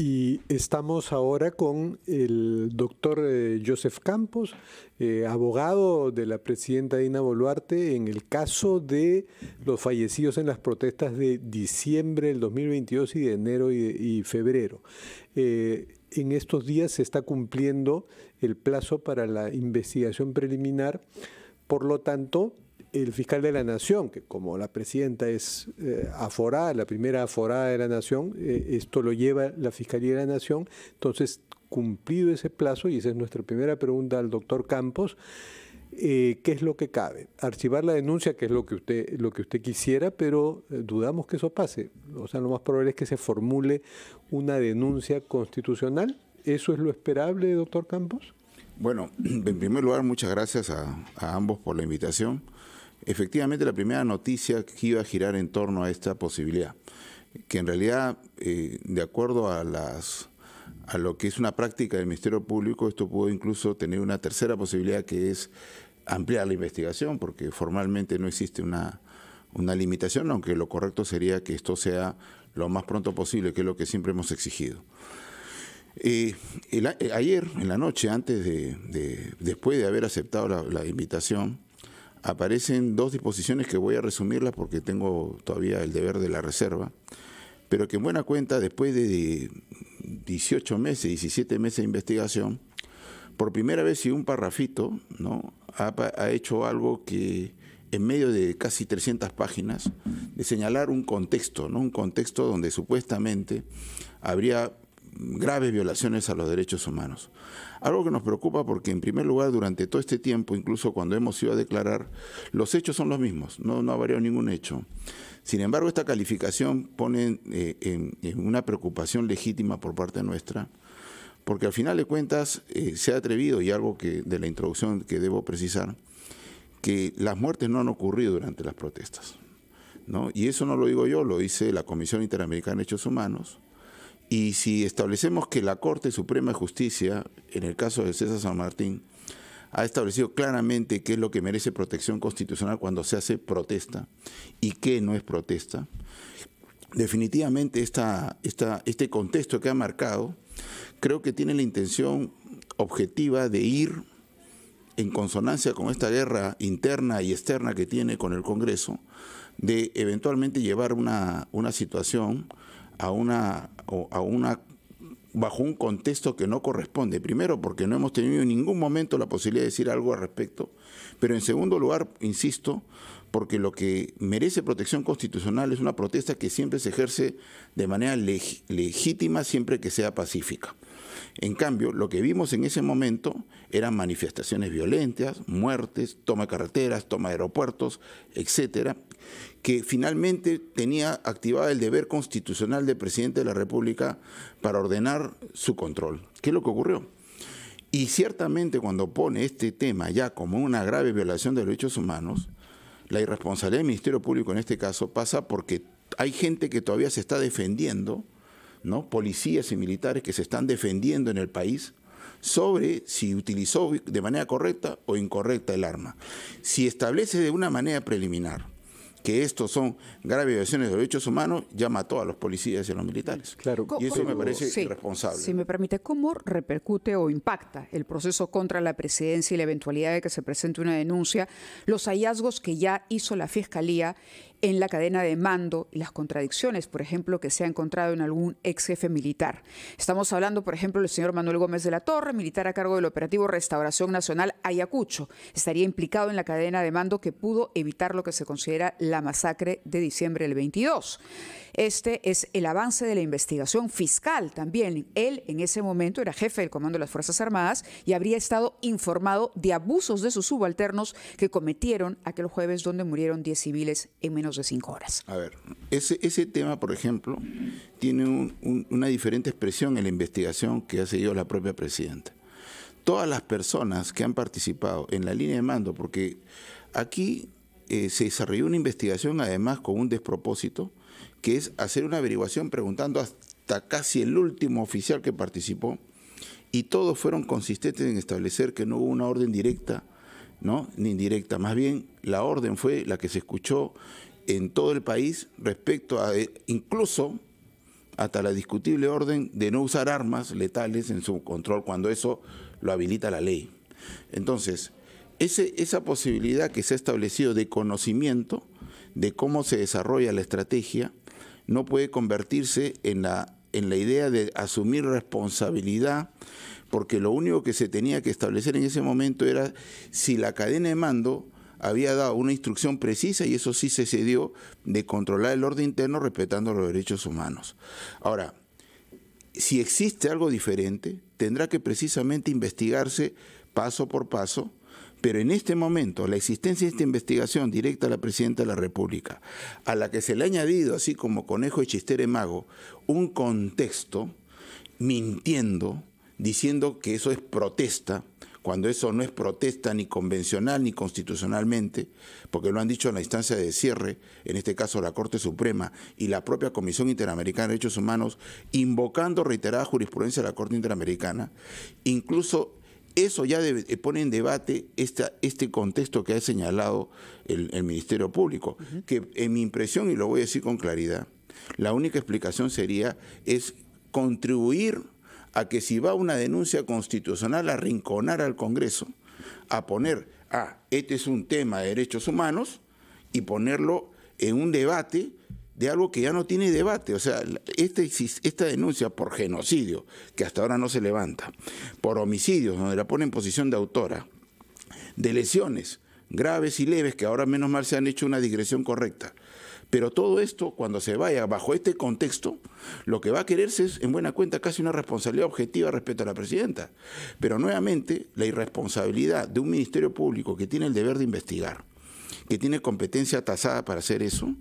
Y estamos ahora con el doctor eh, Joseph Campos, eh, abogado de la presidenta Dina Boluarte en el caso de los fallecidos en las protestas de diciembre del 2022 y de enero y, febrero. Eh, en estos días se está cumpliendo el plazo para la investigación preliminar, por lo tanto, el fiscal de la Nación, que como la presidenta es eh, aforada, la primera aforada de la Nación, eh, esto lo lleva la Fiscalía de la Nación. Entonces, cumplido ese plazo, y esa es nuestra primera pregunta al doctor Campos, eh, ¿qué es lo que cabe? Archivar la denuncia, que es lo que usted, lo que usted quisiera, pero dudamos que eso pase. O sea, lo más probable es que se formule una denuncia constitucional. ¿Eso es lo esperable, doctor Campos? Bueno, en primer lugar, muchas gracias a ambos por la invitación efectivamente la primera noticia que iba a girar en torno a esta posibilidad, que en realidad, eh, de acuerdo a las a lo que es una práctica del Ministerio Público, esto pudo incluso tener una tercera posibilidad que es ampliar la investigación, porque formalmente no existe una, limitación, aunque lo correcto sería que esto sea lo más pronto posible, que es lo que siempre hemos exigido. Eh, eh, ayer, en la noche, antes de, después de haber aceptado la invitación, aparecen dos disposiciones que voy a resumirlas porque tengo todavía el deber de la reserva, pero que en buena cuenta, después de 18 meses, 17 meses de investigación, por primera vez si un parrafito ¿no? ha, ha hecho algo que en medio de casi 300 páginas, de señalar un contexto, ¿no? un contexto donde supuestamente habría graves violaciones a los derechos humanos. Algo que nos preocupa porque, en primer lugar, durante todo este tiempo, incluso cuando hemos ido a declarar, los hechos son los mismos, no, no ha variado ningún hecho. Sin embargo, esta calificación pone eh, en, una preocupación legítima por parte nuestra, porque al final de cuentas eh, se ha atrevido, y algo que de la introducción que debo precisar, que las muertes no han ocurrido durante las protestas. ¿no? Y eso no lo digo yo, lo dice la Comisión Interamericana de Derechos Humanos, y si establecemos que la Corte Suprema de Justicia, en el caso de César San Martín, ha establecido claramente qué es lo que merece protección constitucional cuando se hace protesta y qué no es protesta, definitivamente esta, esta, este contexto que ha marcado creo que tiene la intención objetiva de ir en consonancia con esta guerra interna y externa que tiene con el Congreso, de eventualmente llevar una, una situación una, a una bajo un contexto que no corresponde. Primero, porque no hemos tenido en ningún momento la posibilidad de decir algo al respecto. Pero en segundo lugar, insisto, porque lo que merece protección constitucional es una protesta que siempre se ejerce de manera legítima, siempre que sea pacífica. En cambio, lo que vimos en ese momento eran manifestaciones violentas, muertes, toma de carreteras, toma de aeropuertos, etcétera, que finalmente tenía activado el deber constitucional del presidente de la República para ordenar su control. ¿Qué es lo que ocurrió? Y ciertamente cuando pone este tema ya como una grave violación de los derechos humanos, la irresponsabilidad del Ministerio Público en este caso pasa porque hay gente que todavía se está defendiendo, ¿no? policías y militares que se están defendiendo en el país sobre si utilizó de manera correcta o incorrecta el arma. Si establece de una manera preliminar que estos son graves violaciones de derechos humanos, ya mató a los policías y a los militares. Claro. Y eso me parece irresponsable. Si me permite, ¿cómo repercute o impacta el proceso contra la presidencia y la eventualidad de que se presente una denuncia, los hallazgos que ya hizo la Fiscalía en la cadena de mando y las contradicciones, por ejemplo, que se ha encontrado en algún ex jefe militar. Estamos hablando, por ejemplo, del señor Manuel Gómez de la Torre, militar a cargo del operativo Restauración Nacional Ayacucho. Estaría implicado en la cadena de mando que pudo evitar lo que se considera la masacre de diciembre del 22. Este es el avance de la investigación fiscal también. Él en ese momento era jefe del Comando de las Fuerzas Armadas y habría estado informado de abusos de sus subalternos que cometieron aquel jueves donde murieron 10 civiles en menos de cinco horas. A ver, ese, ese tema, por ejemplo, tiene una diferente expresión en la investigación que ha seguido la propia presidenta. Todas las personas que han participado en la línea de mando, porque aquí eh, se desarrolló una investigación además con un despropósito, que es hacer una averiguación preguntando hasta casi el último oficial que participó, y todos fueron consistentes en establecer que no hubo una orden directa, ¿no? ni indirecta, más bien la orden fue la que se escuchó en todo el país respecto a eh, incluso hasta la discutible orden de no usar armas letales en su control cuando eso lo habilita la ley. Entonces, ese, esa posibilidad que se ha establecido de conocimiento de cómo se desarrolla la estrategia no puede convertirse en la, en la idea de asumir responsabilidad porque lo único que se tenía que establecer en ese momento era si la cadena de mando había dado una instrucción precisa y eso sí se cedió de controlar el orden interno respetando los derechos humanos. Ahora, si existe algo diferente, tendrá que precisamente investigarse paso por paso, pero en este momento la existencia de esta investigación directa a la Presidenta de la República, a la que se le ha añadido, así como conejo y chistere mago, un contexto mintiendo, diciendo que eso es protesta, cuando eso no es protesta ni convencional ni constitucionalmente, porque lo han dicho en la instancia de cierre, en este caso la Corte Suprema y la propia Comisión Interamericana de Derechos Humanos, invocando reiterada jurisprudencia de la Corte Interamericana, incluso eso ya eh, pone en debate este contexto que ha señalado el, Ministerio Público, que en mi impresión, y lo voy a decir con claridad, la única explicación sería es contribuir a que si va una denuncia constitucional a rinconar al Congreso, a poner, ah, este es un tema de derechos humanos y ponerlo en un debate de algo que ya no tiene debate. O sea, esta, esta denuncia por genocidio, que hasta ahora no se levanta, por homicidios, donde la pone en posición de autora, de lesiones, graves y leves, que ahora menos mal se han hecho una digresión correcta. Pero todo esto, cuando se vaya bajo este contexto, lo que va a quererse es, en buena cuenta, casi una responsabilidad objetiva respecto a la presidenta. Pero nuevamente, la irresponsabilidad de un Ministerio Público que tiene el deber de investigar, que tiene competencia tasada para hacer eso,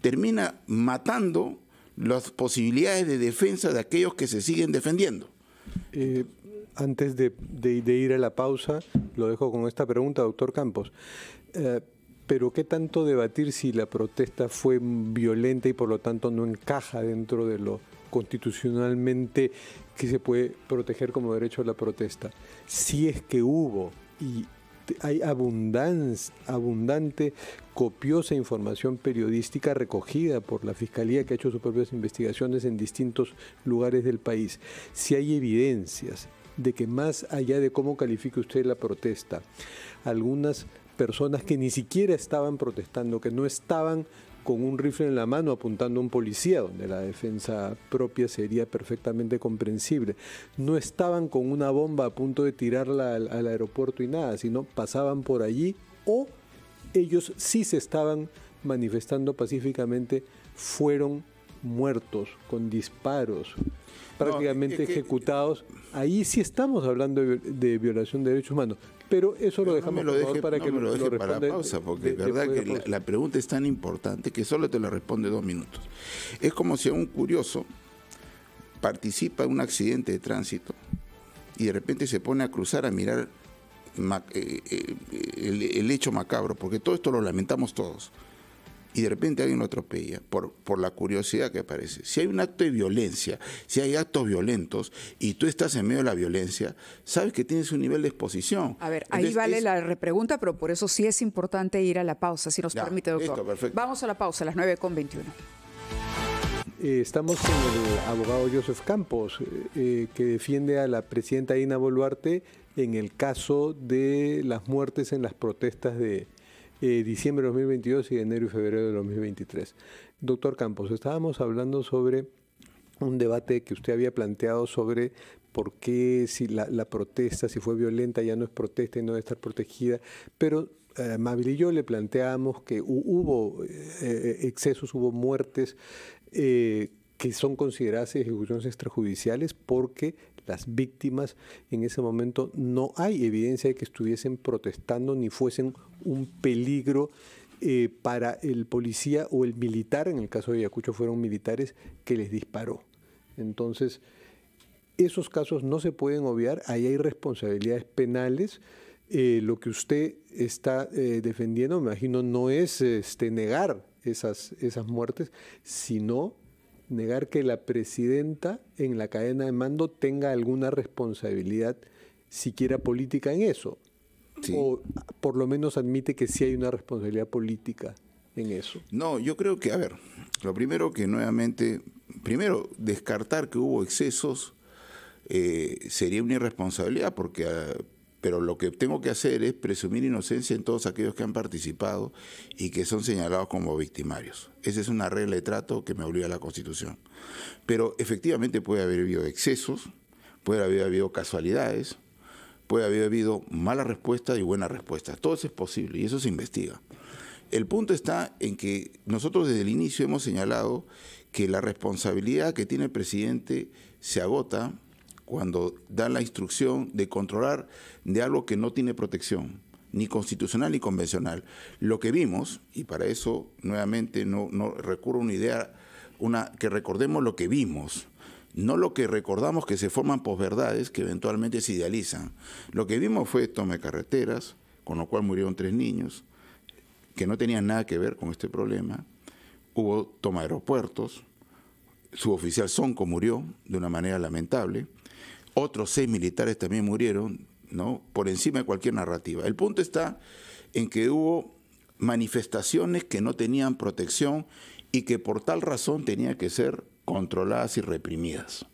termina matando las posibilidades de defensa de aquellos que se siguen defendiendo. Eh, antes de, ir a la pausa, lo dejo con esta pregunta, doctor Campos. Eh, pero ¿qué tanto debatir si la protesta fue violenta y por lo tanto no encaja dentro de lo constitucionalmente que se puede proteger como derecho a la protesta? Si es que hubo y hay abundante, copiosa información periodística recogida por la Fiscalía que ha hecho sus propias investigaciones en distintos lugares del país. Si hay evidencias, de que más allá de cómo califique usted la protesta, algunas personas que ni siquiera estaban protestando, que no estaban con un rifle en la mano apuntando a un policía, donde la defensa propia sería perfectamente comprensible. No estaban con una bomba a punto de tirarla al, aeropuerto y nada, sino pasaban por allí o ellos sí se estaban manifestando pacíficamente, fueron muertos, con disparos, prácticamente ejecutados. Ahí sí estamos hablando de, violación de derechos humanos. Pero eso lo dejamos para que me lo, deje para pausa, porque es verdad que la, pregunta es tan importante que solo te la responde dos minutos. Es como si a un curioso participa en un accidente de tránsito y de repente se pone a cruzar a mirar eh, eh, el, el hecho macabro, porque todo esto lo lamentamos todos y de repente alguien lo atropella por, por la curiosidad que aparece. Si hay un acto de violencia, si hay actos violentos y tú estás en medio de la violencia, sabes que tienes un nivel de exposición. A ver, ahí vale la repregunta, pero por eso sí es importante ir a la pausa, si nos permite, doctor. Vamos a la pausa, a las 9.21. 21 eh, estamos con el abogado Joseph Campos, eh, eh, que defiende a la presidenta Ina Boluarte en el caso de las muertes en las protestas de, eh, diciembre de 2022 y enero y febrero de 2023. Doctor Campos, estábamos hablando sobre un debate que usted había planteado sobre por qué si la, protesta, si fue violenta, ya no es protesta y no debe estar protegida, pero eh, Mabel y yo le planteamos que hubo eh, excesos, hubo muertes que son consideradas ejecuciones extrajudiciales porque las víctimas en ese momento no hay evidencia de que estuviesen protestando ni fuesen un peligro eh, para el policía o el militar, en el caso de Ayacucho fueron militares, que les disparó. Entonces, esos casos no se pueden obviar, ahí hay responsabilidades penales. Eh, lo que usted está eh, defendiendo, me imagino, no es este, negar esas, esas muertes, sino negar que la presidenta en la cadena de mando tenga alguna responsabilidad, siquiera política, en eso. O por lo menos admite que sí hay una responsabilidad política en eso. No, yo creo que, a ver, lo primero que nuevamente, primero, descartar que hubo excesos eh, sería una irresponsabilidad, porque ah, pero lo que tengo que hacer es presumir inocencia en todos aquellos que han participado y que son señalados como victimarios. Esa es una regla de trato que me obliga a la Constitución. Pero efectivamente puede haber habido excesos, puede haber habido casualidades, puede haber habido malas respuestas y buenas respuestas. Todo eso es posible y eso se investiga. El punto está en que nosotros desde el inicio hemos señalado que la responsabilidad que tiene el presidente se agota cuando dan la instrucción de controlar de algo que no tiene protección, ni constitucional ni convencional. Lo que vimos, y para eso nuevamente no, no recurro a una idea, una, que recordemos lo que vimos, no lo que recordamos que se forman posverdades que eventualmente se idealizan. Lo que vimos fue tome carreteras, con lo cual murieron tres niños, que no tenían nada que ver con este problema. Hubo toma aeropuertos, su oficial Sonco murió de una manera lamentable. Otros seis militares también murieron, ¿no? Por encima de cualquier narrativa. El punto está en que hubo manifestaciones que no tenían protección y que por tal razón tenían que ser controladas y reprimidas.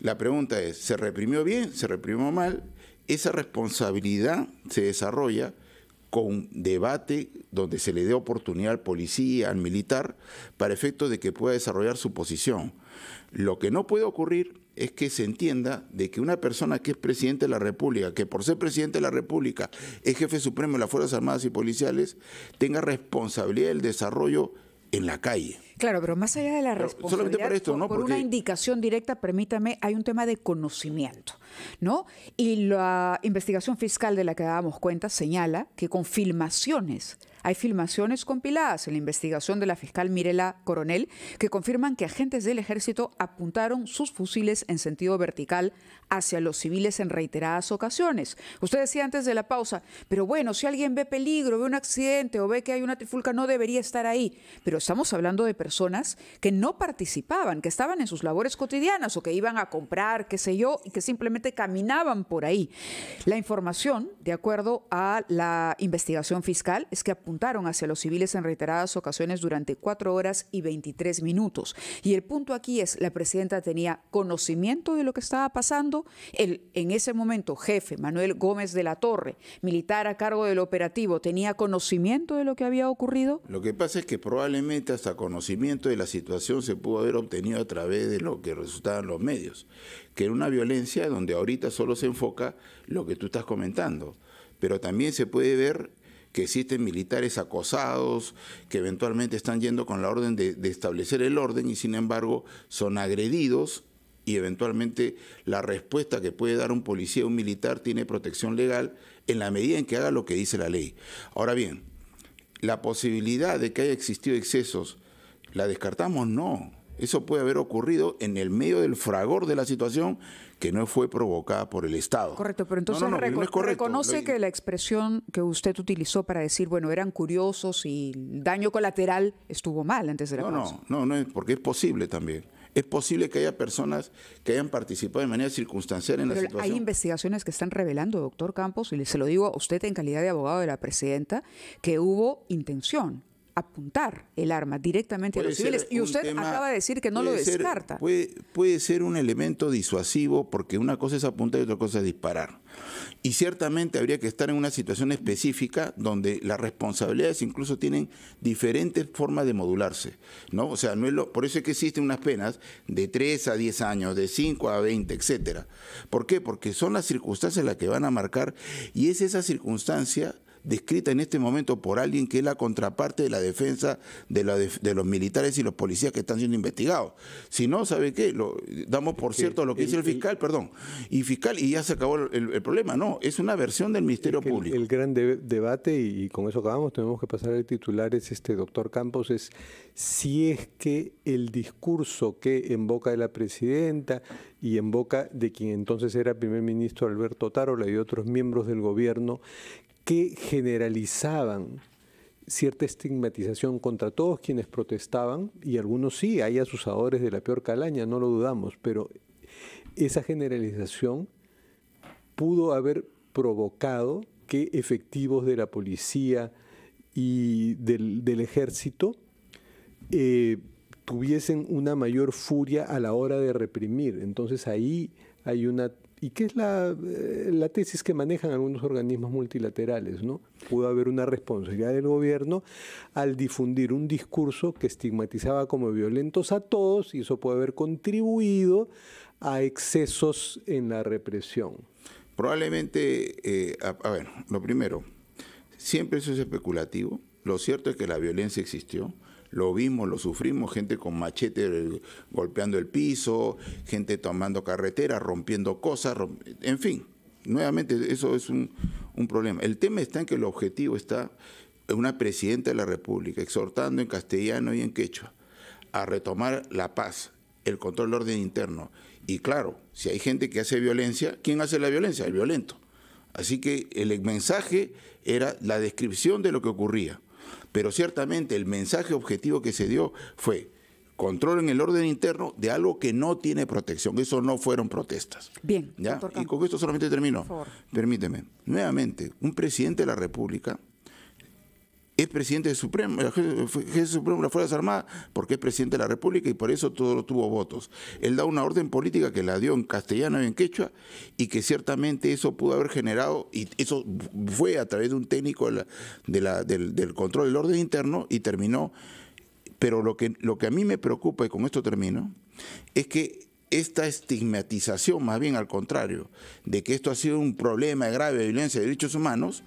La pregunta es, ¿se reprimió bien? ¿Se reprimió mal? Esa responsabilidad se desarrolla con debate donde se le dé oportunidad al policía, al militar, para efectos de que pueda desarrollar su posición. Lo que no puede ocurrir es que se entienda de que una persona que es presidente de la República, que por ser presidente de la República es jefe supremo de las Fuerzas Armadas y Policiales, tenga responsabilidad del desarrollo en la calle. Claro, pero más allá de la responsabilidad, solamente para esto, ¿no? por, una indicación directa, permítame, hay un tema de conocimiento, ¿no? Y la investigación fiscal de la que dábamos cuenta señala que con filmaciones, hay filmaciones compiladas en la investigación de la fiscal Mirela Coronel que confirman que agentes del ejército apuntaron sus fusiles en sentido vertical hacia los civiles en reiteradas ocasiones. Usted decía antes de la pausa, pero bueno, si alguien ve peligro, ve un accidente o ve que hay una trifulca, no debería estar ahí. Pero estamos hablando de personas que no participaban, que estaban en sus labores cotidianas o que iban a comprar, qué sé yo, y que simplemente caminaban por ahí. La información, de acuerdo a la investigación fiscal, es que apuntaron hacia los civiles en reiteradas ocasiones durante cuatro horas y 23 minutos. Y el punto aquí es, la presidenta tenía conocimiento de lo que estaba pasando. El, en ese momento, jefe Manuel Gómez de la Torre, militar a cargo del operativo, tenía conocimiento de lo que había ocurrido. Lo que pasa es que probablemente hasta conocimiento de la situación se pudo haber obtenido a través de lo que resultaban los medios, que era una violencia donde ahorita solo se enfoca lo que tú estás comentando, pero también se puede ver que existen militares acosados, que eventualmente están yendo con la orden de, de establecer el orden y sin embargo son agredidos y eventualmente la respuesta que puede dar un policía o un militar tiene protección legal en la medida en que haga lo que dice la ley. Ahora bien, la posibilidad de que haya existido excesos, ¿la descartamos? No. Eso puede haber ocurrido en el medio del fragor de la situación que no fue provocada por el Estado. Correcto, pero entonces reconoce que la expresión que usted utilizó para decir, bueno, eran curiosos y daño colateral estuvo mal antes de la no, No, no, no, es porque es posible también. Es posible que haya personas que hayan participado de manera circunstancial en la situación. Hay investigaciones que están revelando, doctor Campos, y se lo digo a usted en calidad de abogado de la presidenta, que hubo intención apuntar el arma directamente a los civiles. Y usted acaba de decir que no lo descarta. puede, ser un elemento disuasivo porque una cosa es apuntar y otra cosa es disparar. Y ciertamente habría que estar en una situación específica donde las responsabilidades incluso tienen diferentes formas de modularse. ¿no? O sea, no es por eso es que existen unas penas de 3 a 10 años, de 5 a 20, etc ¿Por qué? Porque son las circunstancias las que van a marcar y es esa circunstancia descrita en este momento por alguien que es la contraparte de la defensa de, los militares y los policías que están siendo investigados. Si no, ¿sabe qué? damos por cierto lo que dice el, fiscal, perdón, y fiscal, y ya se acabó el, problema. No, es una versión del Ministerio Público. El, gran debate, y, con eso acabamos, tenemos que pasar al titular, es este doctor Campos, es si es que el discurso que en boca de la presidenta y en boca de quien entonces era primer ministro Alberto Taro y otros miembros del gobierno que generalizaban cierta estigmatización contra todos quienes protestaban, y algunos sí, hay asusadores de la peor calaña, no lo dudamos, pero esa generalización pudo haber provocado que efectivos de la policía y del, ejército eh, tuviesen una mayor furia a la hora de reprimir. Entonces ahí hay una y qué es eh, la, tesis que manejan algunos organismos multilaterales, ¿no? Pudo haber una responsabilidad del gobierno al difundir un discurso que estigmatizaba como violentos a todos y eso puede haber contribuido a excesos en la represión. Probablemente, eh, a, ver, lo primero, siempre eso es especulativo. Lo cierto es que la violencia existió lo vimos, lo sufrimos, gente con machete eh, golpeando el piso, gente tomando carretera, rompiendo cosas, en fin, nuevamente eso es un, un problema. El tema está en que el objetivo está una presidenta de la República exhortando en castellano y en quechua a retomar la paz, el control del orden interno. Y claro, si hay gente que hace violencia, ¿quién hace la violencia? El violento. Así que el mensaje era la descripción de lo que ocurría. Pero ciertamente el mensaje objetivo que se dio fue control en el orden interno de algo que no tiene protección. Eso no fueron protestas. Bien. ¿Ya? Y con esto solamente termino. Permíteme. Nuevamente, un presidente de la República es presidente de Supremo, jefe supremo de las Fuerzas Armadas, porque es presidente de la República y por eso todo tuvo votos. Él da una orden política que la dio en castellano y en quechua y que ciertamente eso pudo haber generado, y eso fue a través de un técnico del, control del orden interno y terminó. Pero lo que, lo que a mí me preocupa, y con esto termino, es que esta estigmatización, más bien al contrario, de que esto ha sido un problema grave de violencia de derechos humanos,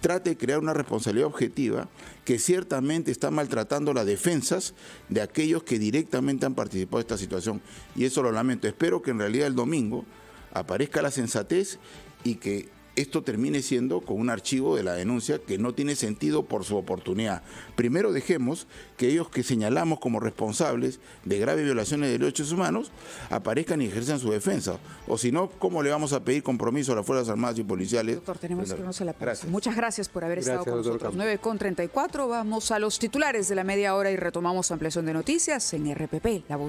trate de crear una responsabilidad objetiva que ciertamente está maltratando las defensas de aquellos que directamente han participado de esta situación. Y eso lo lamento. Espero que en realidad el domingo aparezca la sensatez y que esto termine siendo con un archivo de la denuncia que no tiene sentido por su oportunidad. Primero dejemos que ellos que señalamos como responsables de graves violaciones de derechos humanos aparezcan y ejerzan su defensa. O si no, ¿cómo le vamos a pedir compromiso a las Fuerzas Armadas y Policiales? Doctor, tenemos que irnos a la Muchas gracias por haber estado con nosotros. 9 con 34, vamos a los titulares de la media hora y retomamos ampliación de noticias en RPP, La Voz